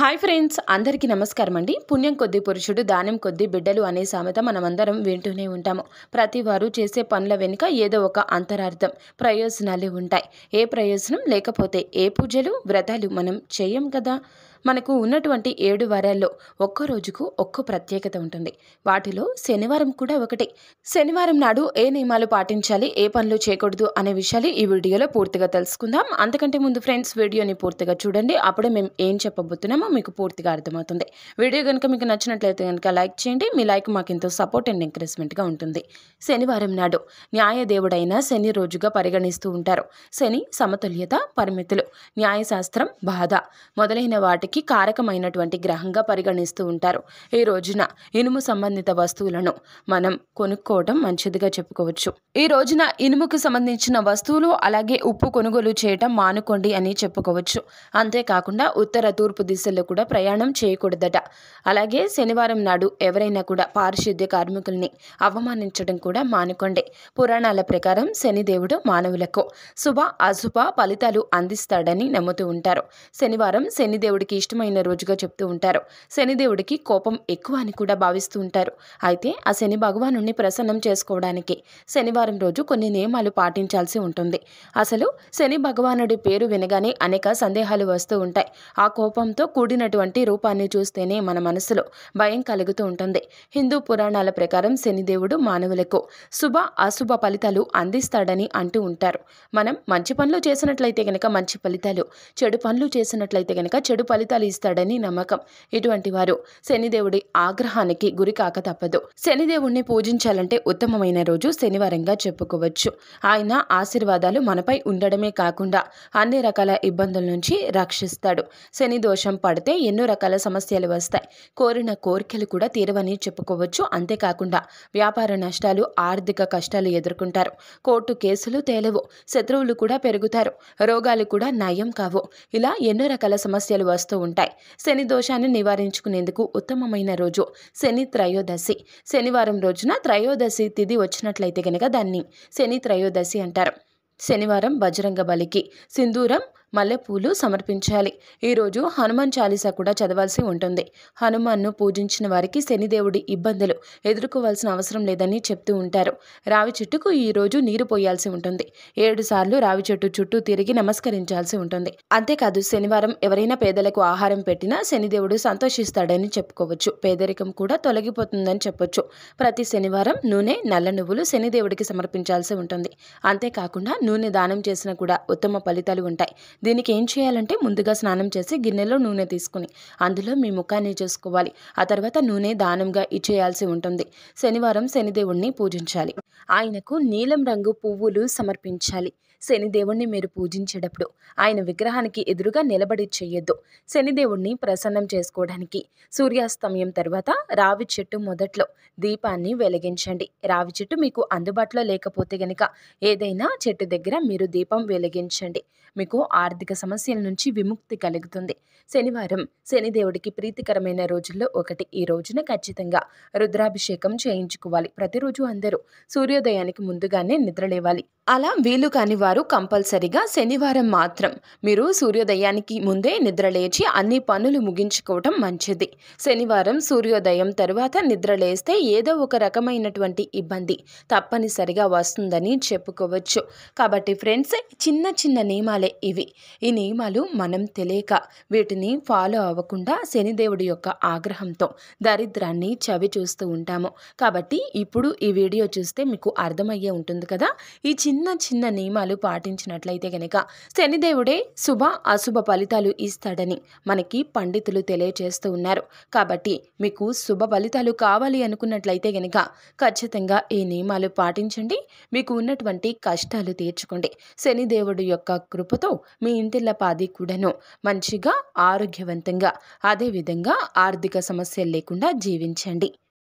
hi friends అందరికీ నమస్కారం అండి పుణ్యం కొద్ది పురుషుడు దానం కొద్ది బిడ్డలు అనే సామెత మనమందరం వింటూనే ఉంటాము ప్రతి వారు చేసే పనుల వెనుక ఏదో ఒక అంతరార్థం ప్రయోజనాలు ఉంటాయి ఏ ప్రయోజనం లేకపోతే ఏ పూజలు వ్రతాలు మనం చేయం కదా మనకు ఉన్నటువంటి ఏడు వారాల్లో ఒక్కో రోజుకు ఒక్కో ప్రత్యేకత ఉంటుంది వాటిలో శనివారం కూడా ఒకటి శనివారం నాడు ఏ నియమాలు పాటించాలి ఏ పనులు చేయకూడదు అనే విషయాలు ఈ వీడియోలో పూర్తిగా తెలుసుకుందాం అంతకంటే ముందు ఫ్రెండ్స్ వీడియోని పూర్తిగా చూడండి అప్పుడే మేము ఏం చెప్పబోతున్నామో మీకు పూర్తిగా అర్థమవుతుంది వీడియో కనుక మీకు నచ్చినట్లయితే కనుక లైక్ చేయండి మీ లైక్ మాకు ఎంతో సపోర్ట్ అండ్ ఎంకరేజ్మెంట్గా ఉంటుంది శనివారం నాడు న్యాయదేవుడైన శని రోజుగా పరిగణిస్తూ ఉంటారు శని సమతుల్యత పరిమితులు న్యాయశాస్త్రం బాధ మొదలైన వాటి వాటికి కారకమైనటువంటి గ్రహంగా పరిగణిస్తూ ఉంటారు ఈ రోజున ఇనుము సంబంధిత వస్తువులను మనం కొనుక్కోవడం మంచిదిగా చెప్పుకోవచ్చు ఈ రోజున ఇనుముకు సంబంధించిన వస్తువులు అలాగే ఉప్పు కొనుగోలు చేయటం మానుకోండి అని చెప్పుకోవచ్చు అంతేకాకుండా ఉత్తర తూర్పు దిశల్లో కూడా ప్రయాణం చేయకూడదట అలాగే శనివారం నాడు ఎవరైనా కూడా పారిశుద్ధ్య కార్మికుల్ని అవమానించడం కూడా మానుకోండి పురాణాల ప్రకారం శనిదేవుడు మానవులకు శుభ అశుభ ఫలితాలు అందిస్తాడని నమ్ముతూ ఉంటారు శనివారం శనిదేవుడికి ఇష్టమైన రోజుగా చెప్తూ ఉంటారు శనిదేవుడికి కోపం ఎక్కువ అని కూడా భావిస్తూ ఉంటారు అయితే ఆ శని భగవాను ప్రసన్నం చేసుకోవడానికి శనివారం రోజు కొన్ని నియమాలు పాటించాల్సి ఉంటుంది అసలు శని భగవానుడి పేరు వినగానే అనేక సందేహాలు వస్తూ ఉంటాయి ఆ కోపంతో కూడినటువంటి రూపాన్ని చూస్తేనే మన మనసులో భయం కలుగుతూ ఉంటుంది హిందూ పురాణాల ప్రకారం శనిదేవుడు మానవులకు శుభ అశుభ ఫలితాలు అందిస్తాడని అంటూ ఉంటారు మనం మంచి పనులు చేసినట్లయితే కనుక మంచి ఫలితాలు చెడు పనులు చేసినట్లయితే కనుక చెడు ఫలితాలు ఫలితాలు ఇస్తాడని నమ్మకం ఇటువంటి వారు శనిదేవుడి ఆగ్రహానికి గురి కాక తప్పదు శనిదేవుణ్ణి పూజించాలంటే ఉత్తమమైన రోజు శనివారంగా చెప్పుకోవచ్చు ఆయన ఆశీర్వాదాలు మనపై ఉండడమే కాకుండా అన్ని రకాల ఇబ్బందుల నుంచి రక్షిస్తాడు శని దోషం పడితే ఎన్నో రకాల సమస్యలు వస్తాయి కోరిన కోరికలు కూడా తీరవని చెప్పుకోవచ్చు అంతేకాకుండా వ్యాపార నష్టాలు ఆర్థిక కష్టాలు ఎదుర్కొంటారు కోర్టు కేసులు తేలవు శత్రువులు కూడా పెరుగుతారు రోగాలు కూడా నయం కావు ఇలా ఎన్నో రకాల సమస్యలు వస్తూ ఉంటాయి శని దోషాన్ని నివారించుకునేందుకు ఉత్తమమైన రోజు శని త్రయోదశి శనివారం రోజున త్రయోదశి తిథి వచ్చినట్లయితే కనుక దాన్ని శని త్రయోదశి అంటారు శనివారం బజరంగ బలికి సింధూరం మల్లెపూలు సమర్పించాలి ఈరోజు హనుమాన్ చాలీస కూడా చదవాల్సి ఉంటుంది హనుమాన్ను పూజించిన వారికి శనిదేవుడి ఇబ్బందులు ఎదుర్కోవాల్సిన అవసరం లేదని చెప్తూ ఉంటారు రావి చెట్టుకు ఈరోజు నీరు పోయాల్సి ఉంటుంది ఏడు సార్లు రావి చెట్టు చుట్టూ తిరిగి నమస్కరించాల్సి ఉంటుంది అంతేకాదు శనివారం ఎవరైనా పేదలకు ఆహారం పెట్టినా శనిదేవుడు సంతోషిస్తాడని చెప్పుకోవచ్చు పేదరికం కూడా తొలగిపోతుందని చెప్పొచ్చు ప్రతి శనివారం నూనె నల్ల నువ్వులు శనిదేవుడికి సమర్పించాల్సి ఉంటుంది అంతేకాకుండా నూనె దానం చేసినా కూడా ఉత్తమ ఫలితాలు ఉంటాయి దీనికి ఏం చేయాలంటే ముందుగా స్నానం చేసి గిన్నెలో నూనె తీసుకుని అందులో మీ ముఖాన్ని చేసుకోవాలి ఆ తర్వాత నూనె దానంగా ఇచ్చేయాల్సి ఉంటుంది శనివారం శనిదేవుణ్ణి పూజించాలి ఆయనకు నీలం రంగు పువ్వులు సమర్పించాలి శనిదేవుణ్ణి మీరు పూజించేటప్పుడు ఆయన విగ్రహానికి ఎదురుగా నిలబడి చేయొద్దు శనిదేవుణ్ణి ప్రసన్నం చేసుకోవడానికి సూర్యాస్తమయం తర్వాత రావి చెట్టు మొదట్లో దీపాన్ని వెలిగించండి రావి చెట్టు మీకు అందుబాటులో లేకపోతే గనక ఏదైనా చెట్టు దగ్గర మీరు దీపం వెలిగించండి మీకు ఆ ఆర్థిక సమస్యల నుంచి విముక్తి కలుగుతుంది శనివారం శనిదేవుడికి ప్రీతికరమైన రోజుల్లో ఒకటి ఈ రోజున ఖచ్చితంగా రుద్రాభిషేకం చేయించుకోవాలి ప్రతిరోజు అందరూ సూర్యోదయానికి ముందుగానే నిద్రలేవాలి అలా వీలు కాని వారు కంపల్సరిగా శనివారం మాత్రం మీరు సూర్యోదయానికి ముందే నిద్రలేచి అన్ని పనులు ముగించుకోవటం మంచిది శనివారం సూర్యోదయం తర్వాత నిద్రలేస్తే ఏదో ఒక రకమైనటువంటి ఇబ్బంది తప్పనిసరిగా వస్తుందని చెప్పుకోవచ్చు కాబట్టి ఫ్రెండ్స్ చిన్న చిన్న నియమాలే ఇవి ఈ నియమాలు మనం తెలియక వీటిని ఫాలో అవ్వకుండా శనిదేవుడి యొక్క ఆగ్రహంతో దరిద్రాన్ని చవి చూస్తూ ఉంటాము కాబట్టి ఇప్పుడు ఈ వీడియో చూస్తే మీకు అర్థమయ్యే ఉంటుంది కదా ఈ చిన్న చిన్న చిన్న నియమాలు పాటించినట్లయితే గనక శనిదేవుడే శుభ అశుభ ఫలితాలు ఇస్తాడని మనకి పండితులు తెలియజేస్తూ ఉన్నారు కాబట్టి మీకు శుభ ఫలితాలు కావాలి అనుకున్నట్లయితే గనక ఖచ్చితంగా ఈ నియమాలు పాటించండి మీకు ఉన్నటువంటి కష్టాలు తీర్చుకోండి శనిదేవుడు యొక్క కృపతో మీ ఇంటిళ్ళ పాది కూడాను మంచిగా ఆరోగ్యవంతంగా అదేవిధంగా ఆర్థిక సమస్యలు లేకుండా జీవించండి